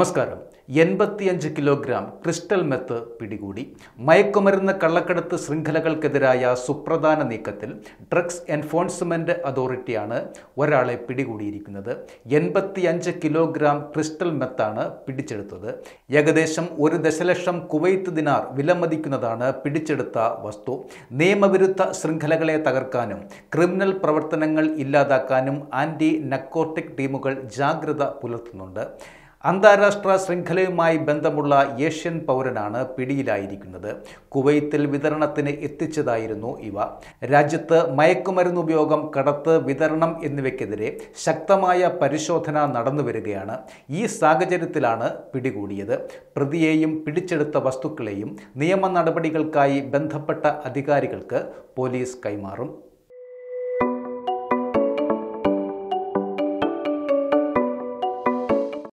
നമസ്കാരം എൺപത്തിയഞ്ച് kilogram crystal meth പിടികൂടി മയക്കുമരുന്ന് കള്ളക്കടത്ത് ശൃംഖലകൾക്കെതിരായ സുപ്രധാന നീക്കത്തിൽ ഡ്രഗ്സ് എൻഫോഴ്സ്മെൻറ്റ് അതോറിറ്റിയാണ് ഒരാളെ പിടികൂടിയിരിക്കുന്നത് എൺപത്തിയഞ്ച് കിലോഗ്രാം ക്രിസ്റ്റൽ മെത്താണ് പിടിച്ചെടുത്തത് ഏകദേശം ഒരു ദശലക്ഷം കുവൈത്ത് ദിനാർ വിലമതിക്കുന്നതാണ് പിടിച്ചെടുത്ത വസ്തു നിയമവിരുദ്ധ ശൃംഖലകളെ തകർക്കാനും ക്രിമിനൽ പ്രവർത്തനങ്ങൾ ഇല്ലാതാക്കാനും ആൻറ്റി നക്കോട്ടിക് ടീമുകൾ ജാഗ്രത പുലർത്തുന്നുണ്ട് അന്താരാഷ്ട്ര ശൃംഖലയുമായി ബന്ധമുള്ള ഏഷ്യൻ പൗരനാണ് പിടിയിലായിരിക്കുന്നത് കുവൈത്തിൽ വിതരണത്തിന് എത്തിച്ചതായിരുന്നു ഇവ രാജ്യത്ത് മയക്കുമരുന്ന് ഉപയോഗം കടത്ത് വിതരണം എന്നിവയ്ക്കെതിരെ ശക്തമായ പരിശോധന നടന്നു വരികയാണ് ഈ സാഹചര്യത്തിലാണ് പിടികൂടിയത് പ്രതിയെയും പിടിച്ചെടുത്ത വസ്തുക്കളെയും നിയമ നടപടികൾക്കായി ബന്ധപ്പെട്ട അധികാരികൾക്ക് പോലീസ് കൈമാറും